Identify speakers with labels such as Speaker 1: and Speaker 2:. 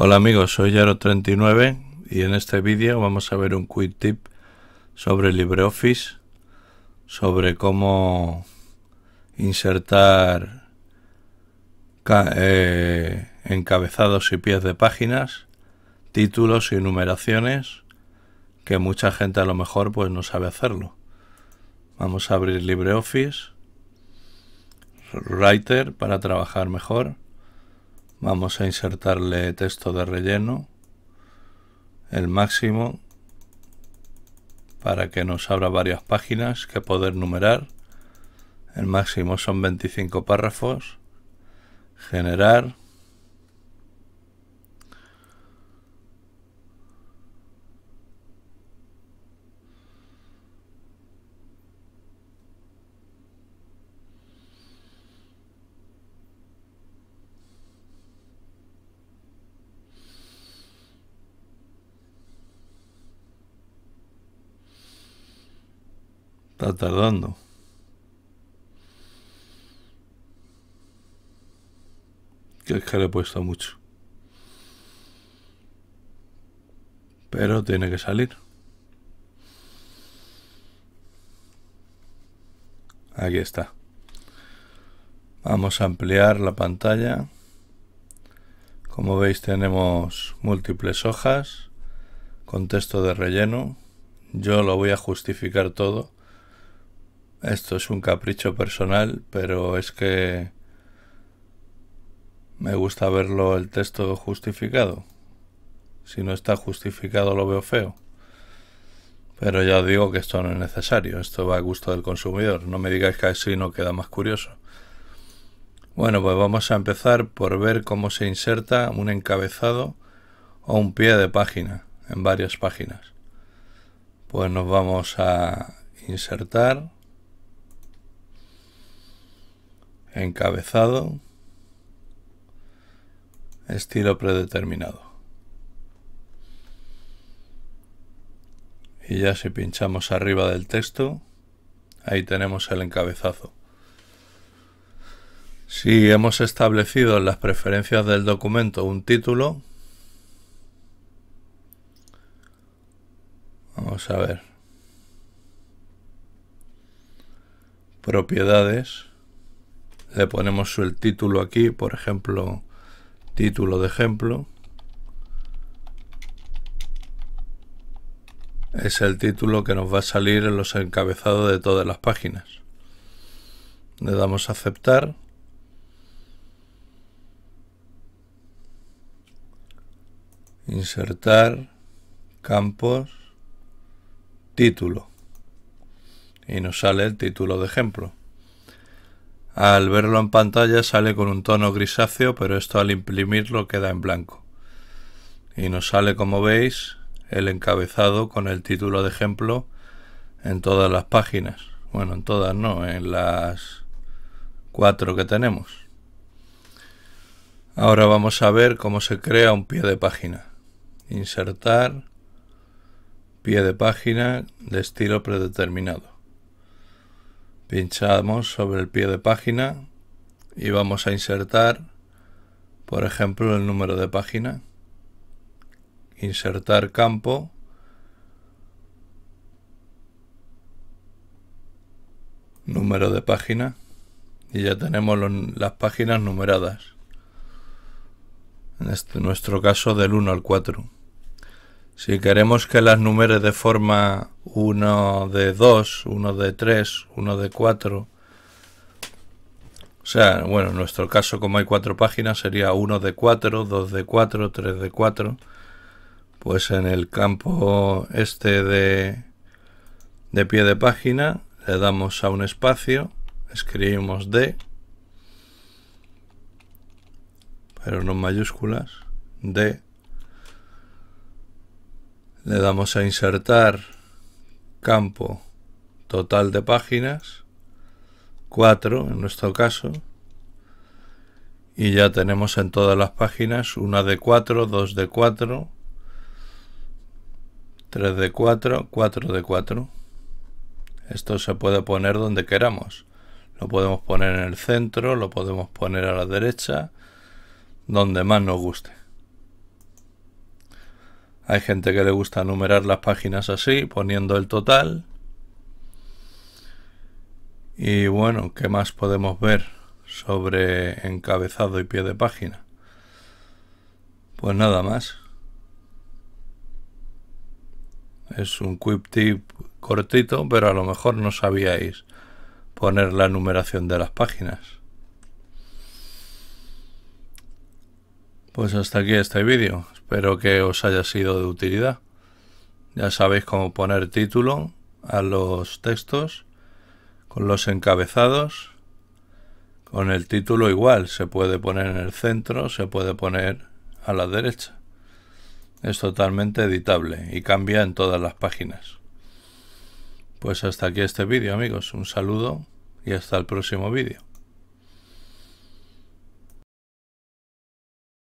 Speaker 1: Hola amigos, soy Yaro39 y en este vídeo vamos a ver un quick tip sobre LibreOffice, sobre cómo insertar eh, encabezados y pies de páginas, títulos y numeraciones que mucha gente a lo mejor pues no sabe hacerlo. Vamos a abrir LibreOffice, Writer para trabajar mejor. Vamos a insertarle texto de relleno, el máximo, para que nos abra varias páginas que poder numerar. El máximo son 25 párrafos. Generar. Está tardando. Que es que le he puesto mucho. Pero tiene que salir. Aquí está. Vamos a ampliar la pantalla. Como veis tenemos múltiples hojas Contexto de relleno. Yo lo voy a justificar todo esto es un capricho personal, pero es que me gusta verlo el texto justificado. Si no está justificado lo veo feo. Pero ya os digo que esto no es necesario, esto va a gusto del consumidor. No me digáis que así no queda más curioso. Bueno, pues vamos a empezar por ver cómo se inserta un encabezado o un pie de página en varias páginas. Pues nos vamos a insertar encabezado, estilo predeterminado. Y ya si pinchamos arriba del texto, ahí tenemos el encabezazo. Si hemos establecido en las preferencias del documento un título, vamos a ver, propiedades, le ponemos el título aquí, por ejemplo, título de ejemplo. Es el título que nos va a salir en los encabezados de todas las páginas. Le damos a aceptar. Insertar campos título. Y nos sale el título de ejemplo. Al verlo en pantalla sale con un tono grisáceo, pero esto al imprimirlo queda en blanco. Y nos sale, como veis, el encabezado con el título de ejemplo en todas las páginas. Bueno, en todas no, en las cuatro que tenemos. Ahora vamos a ver cómo se crea un pie de página. Insertar pie de página de estilo predeterminado pinchamos sobre el pie de página y vamos a insertar, por ejemplo, el número de página. Insertar campo. Número de página. Y ya tenemos las páginas numeradas. En este, nuestro caso del 1 al 4. Si queremos que las numere de forma 1 de 2, 1 de 3, 1 de 4, o sea, bueno, en nuestro caso como hay cuatro páginas sería 1 de 4, 2 de 4, 3 de 4, pues en el campo este de, de pie de página le damos a un espacio, escribimos D, pero no mayúsculas, D, le damos a insertar campo total de páginas, 4 en nuestro caso, y ya tenemos en todas las páginas una de 4, 2 de 4, 3 de 4, 4 de 4. Esto se puede poner donde queramos. Lo podemos poner en el centro, lo podemos poner a la derecha, donde más nos guste. Hay gente que le gusta numerar las páginas así, poniendo el total. Y bueno, ¿qué más podemos ver sobre encabezado y pie de página? Pues nada más. Es un quick tip cortito, pero a lo mejor no sabíais poner la numeración de las páginas. Pues hasta aquí este vídeo. Espero que os haya sido de utilidad. Ya sabéis cómo poner título a los textos con los encabezados. Con el título igual, se puede poner en el centro, se puede poner a la derecha. Es totalmente editable y cambia en todas las páginas. Pues hasta aquí este vídeo amigos, un saludo y hasta el próximo vídeo.